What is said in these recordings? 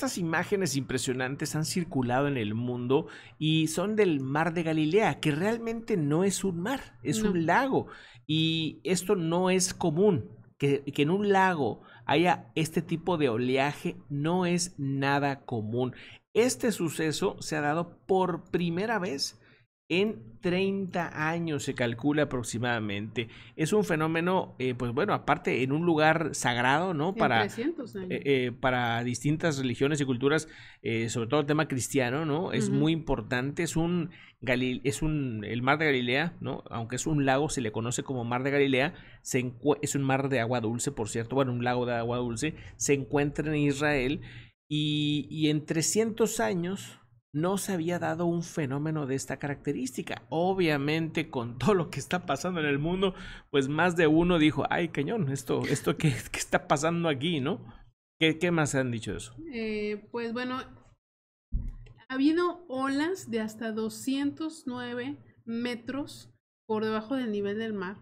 Estas imágenes impresionantes han circulado en el mundo y son del mar de Galilea, que realmente no es un mar, es un lago. Y esto no es común, que, que en un lago haya este tipo de oleaje, no es nada común. Este suceso se ha dado por primera vez en 30 años se calcula aproximadamente. Es un fenómeno, eh, pues bueno, aparte en un lugar sagrado, ¿no? Para, eh, eh, para distintas religiones y culturas, eh, sobre todo el tema cristiano, ¿no? Es muy importante, es un, es un, el mar de Galilea, ¿no? Aunque es un lago, se le conoce como mar de Galilea, se es un mar de agua dulce, por cierto, bueno, un lago de agua dulce, se encuentra en Israel y, y en 300 años, no se había dado un fenómeno de esta característica. Obviamente, con todo lo que está pasando en el mundo, pues más de uno dijo, ay, cañón, esto, esto qué, está pasando aquí, ¿no? ¿Qué, qué más han dicho de eso? Eh, pues bueno, ha habido olas de hasta 209 metros por debajo del nivel del mar.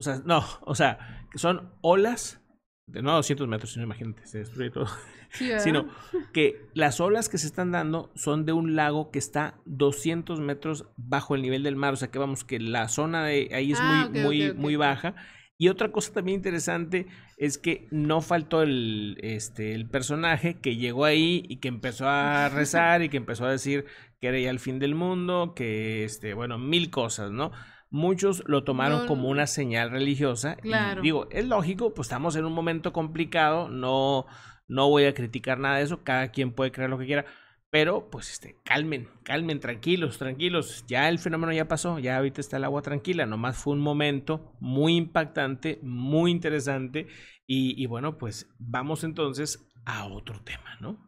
O sea, no, o sea, son olas no 200 metros, sino imagínate, se destruye todo, sino que las olas que se están dando son de un lago que está 200 metros bajo el nivel del mar, o sea que vamos, que la zona de ahí es ah, muy, muy, muy baja. Y otra cosa también interesante es que no faltó el, este, el personaje que llegó ahí y que empezó a rezar y que empezó a decir que era ya el fin del mundo, que, este, bueno, mil cosas, ¿no? muchos lo tomaron como una señal religiosa. Claro. digo, es lógico, pues estamos en un momento complicado, no, no voy a criticar nada de eso, cada quien puede creer lo que quiera. Pero, pues, este, calmen, calmen, tranquilos, tranquilos. Ya el fenómeno ya pasó, ya ahorita está el agua tranquila. Nomás fue un momento muy impactante, muy interesante. y bueno, pues vamos entonces a otro tema, ¿no?